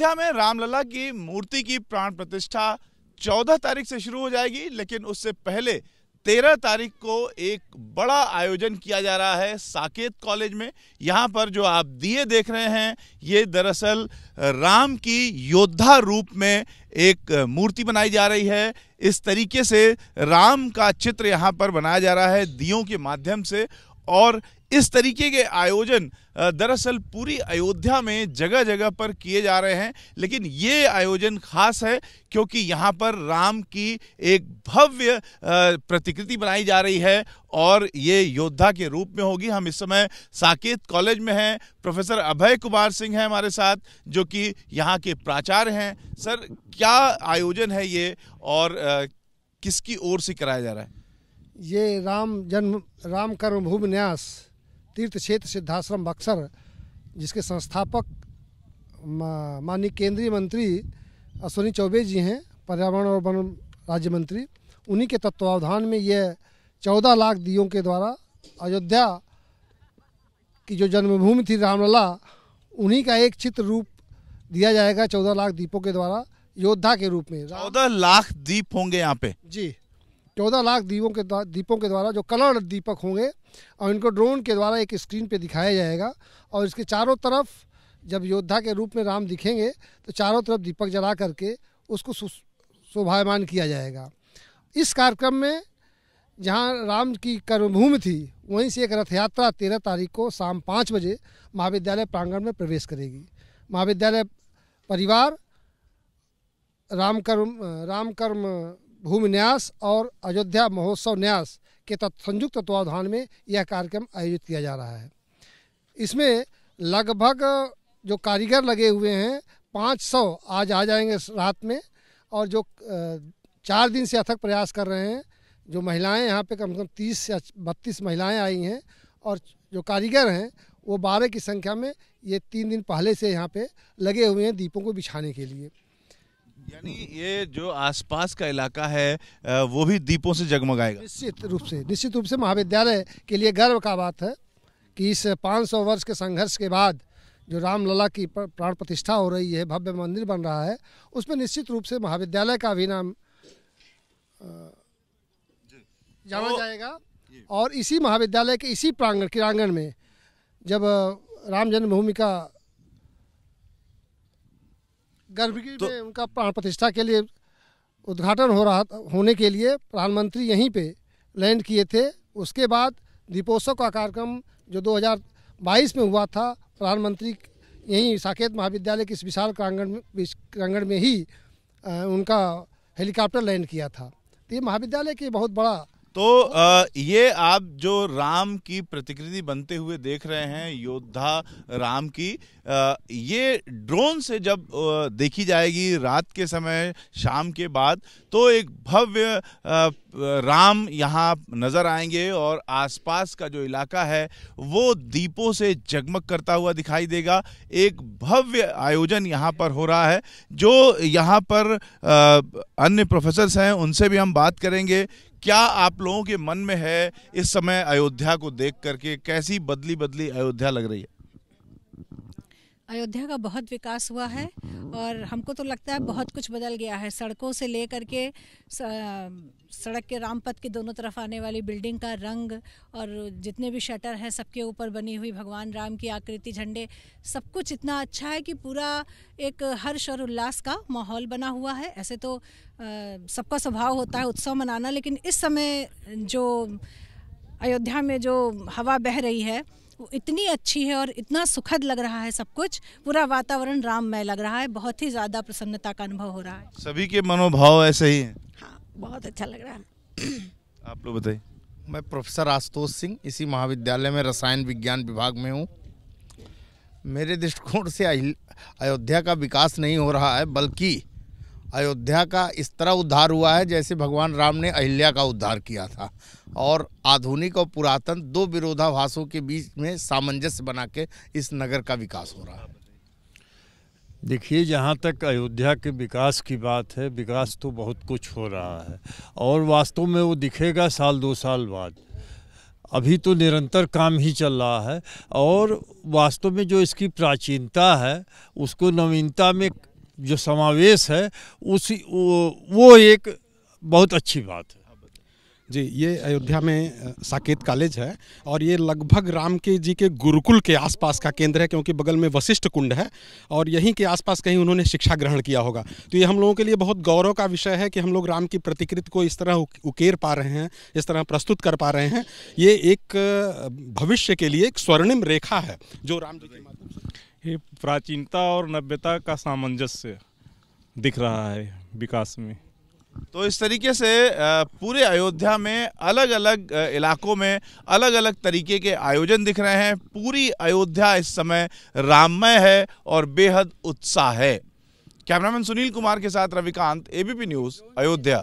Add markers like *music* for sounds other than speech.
अयोध्या में रामलला की मूर्ति की प्राण प्रतिष्ठा 14 तारीख से शुरू हो जाएगी लेकिन उससे पहले 13 तारीख को एक बड़ा आयोजन किया जा रहा है साकेत कॉलेज में यहाँ पर जो आप दिए देख रहे हैं ये दरअसल राम की योद्धा रूप में एक मूर्ति बनाई जा रही है इस तरीके से राम का चित्र यहाँ पर बनाया जा रहा है दियों के माध्यम से और इस तरीके के आयोजन दरअसल पूरी अयोध्या में जगह जगह पर किए जा रहे हैं लेकिन ये आयोजन खास है क्योंकि यहाँ पर राम की एक भव्य प्रतिकृति बनाई जा रही है और ये योद्धा के रूप में होगी हम इस समय साकेत कॉलेज में हैं प्रोफेसर अभय कुमार सिंह हैं हमारे साथ जो कि यहाँ के प्राचार्य हैं सर क्या आयोजन है ये और किसकी ओर से कराया जा रहा है ये राम जन्म राम कर्मभूमि न्यास तीर्थ क्षेत्र सिद्धाश्रम बक्सर जिसके संस्थापक माननीय केंद्रीय मंत्री अश्विनी चौबे जी हैं पर्यावरण और वन राज्य मंत्री उन्हीं के तत्वावधान में यह चौदह लाख दियों के द्वारा अयोध्या की जो जन्मभूमि थी रामलला उन्हीं का एक चित्र रूप दिया जाएगा चौदह लाख दीपों के द्वारा योद्धा के रूप में चौदह लाख दीप होंगे यहाँ पे जी चौदह लाख दीपों के दीपों के द्वारा जो कलर दीपक होंगे और इनको ड्रोन के द्वारा एक स्क्रीन पे दिखाया जाएगा और इसके चारों तरफ जब योद्धा के रूप में राम दिखेंगे तो चारों तरफ दीपक जला करके उसको शोभायमान किया जाएगा इस कार्यक्रम में जहाँ राम की कर्मभूमि थी वहीं से एक रथ यात्रा तेरह तारीख को शाम पाँच बजे महाविद्यालय प्रांगण में प्रवेश करेगी महाविद्यालय परिवार राम कर्म राम कर्म भूमि न्यास और अयोध्या महोत्सव न्यास के संयुक्त तत्वावधान में यह कार्यक्रम आयोजित किया जा रहा है इसमें लगभग जो कारीगर लगे हुए हैं 500 आज आ जाएंगे रात में और जो चार दिन से अथक प्रयास कर रहे हैं जो महिलाएं यहाँ पे कम से कम तीस से बत्तीस महिलाएं आई हैं और जो कारीगर हैं वो बारह की संख्या में ये तीन दिन पहले से यहाँ पे लगे हुए हैं दीपों को बिछाने के लिए यानी ये जो आसपास का इलाका है वो भी दीपों से जगमगाएगा निश्चित रूप से निश्चित रूप से महाविद्यालय के लिए गर्व का बात है कि इस 500 वर्ष के संघर्ष के बाद जो रामलला की प्राण प्रतिष्ठा हो रही है भव्य मंदिर बन रहा है उसमें निश्चित रूप से महाविद्यालय का भी नाम जाना तो, जाएगा और इसी महाविद्यालय के इसी प्रांगण क्रांगण में जब राम जन्मभूमि का गर्भगृह तो, में उनका प्राण प्रतिष्ठा के लिए उद्घाटन हो रहा होने के लिए प्रधानमंत्री यहीं पे लैंड किए थे उसके बाद दीपोत्सव का कार्यक्रम जो 2022 में हुआ था प्रधानमंत्री यहीं साकेत महाविद्यालय के इस विशाल प्रांगण में प्रांगण में ही आ, उनका हेलीकॉप्टर लैंड किया था तो ये महाविद्यालय के बहुत बड़ा तो ये आप जो राम की प्रतिकृति बनते हुए देख रहे हैं योद्धा राम की ये ड्रोन से जब देखी जाएगी रात के समय शाम के बाद तो एक भव्य राम यहाँ नज़र आएंगे और आसपास का जो इलाका है वो दीपों से जगमग करता हुआ दिखाई देगा एक भव्य आयोजन यहाँ पर हो रहा है जो यहाँ पर अन्य प्रोफेसर्स हैं उनसे भी हम बात करेंगे क्या आप लोगों के मन में है इस समय अयोध्या को देख करके कैसी बदली बदली अयोध्या लग रही है अयोध्या का बहुत विकास हुआ है और हमको तो लगता है बहुत कुछ बदल गया है सड़कों से लेकर के सड़क के रामपथ के दोनों तरफ आने वाली बिल्डिंग का रंग और जितने भी शटर हैं सबके ऊपर बनी हुई भगवान राम की आकृति झंडे सब कुछ इतना अच्छा है कि पूरा एक हर्ष और उल्लास का माहौल बना हुआ है ऐसे तो सबका स्वभाव होता है उत्सव मनाना लेकिन इस समय जो अयोध्या में जो हवा बह रही है इतनी अच्छी है और इतना सुखद लग रहा है सब कुछ पूरा वातावरण राममय लग रहा है बहुत ही ज़्यादा प्रसन्नता का अनुभव हो रहा है सभी के मनोभाव ऐसे ही है हाँ बहुत अच्छा लग रहा है *clears throat* आप लोग बताइए मैं प्रोफेसर आशुतोष सिंह इसी महाविद्यालय में रसायन विज्ञान विभाग में हूँ मेरे दृष्टिकोण से अयोध्या का विकास नहीं हो रहा है बल्कि अयोध्या का इस तरह उद्धार हुआ है जैसे भगवान राम ने अहिल्या का उद्धार किया था और आधुनिक और पुरातन दो विरोधाभासों के बीच में सामंजस्य बना के इस नगर का विकास हो रहा है देखिए जहाँ तक अयोध्या के विकास की बात है विकास तो बहुत कुछ हो रहा है और वास्तव में वो दिखेगा साल दो साल बाद अभी तो निरंतर काम ही चल रहा है और वास्तव में जो इसकी प्राचीनता है उसको नवीनता में जो समावेश है उसी वो, वो एक बहुत अच्छी बात है जी ये अयोध्या में साकेत कॉलेज है और ये लगभग राम के जी के गुरुकुल के आसपास का केंद्र है क्योंकि बगल में वशिष्ठ कुंड है और यहीं के आसपास कहीं उन्होंने शिक्षा ग्रहण किया होगा तो ये हम लोगों के लिए बहुत गौरव का विषय है कि हम लोग राम की प्रतिकृति को इस तरह उकेर पा रहे हैं इस तरह प्रस्तुत कर पा रहे हैं ये एक भविष्य के लिए एक स्वर्णिम रेखा है जो राम जी के माध्यम से ये प्राचीनता और नव्यता का सामंजस्य दिख रहा है विकास में तो इस तरीके से पूरे अयोध्या में अलग अलग इलाकों में अलग अलग तरीके के आयोजन दिख रहे हैं पूरी अयोध्या इस समय राममय है और बेहद उत्साह है कैमरामैन सुनील कुमार के साथ रविकांत एबीपी न्यूज़ अयोध्या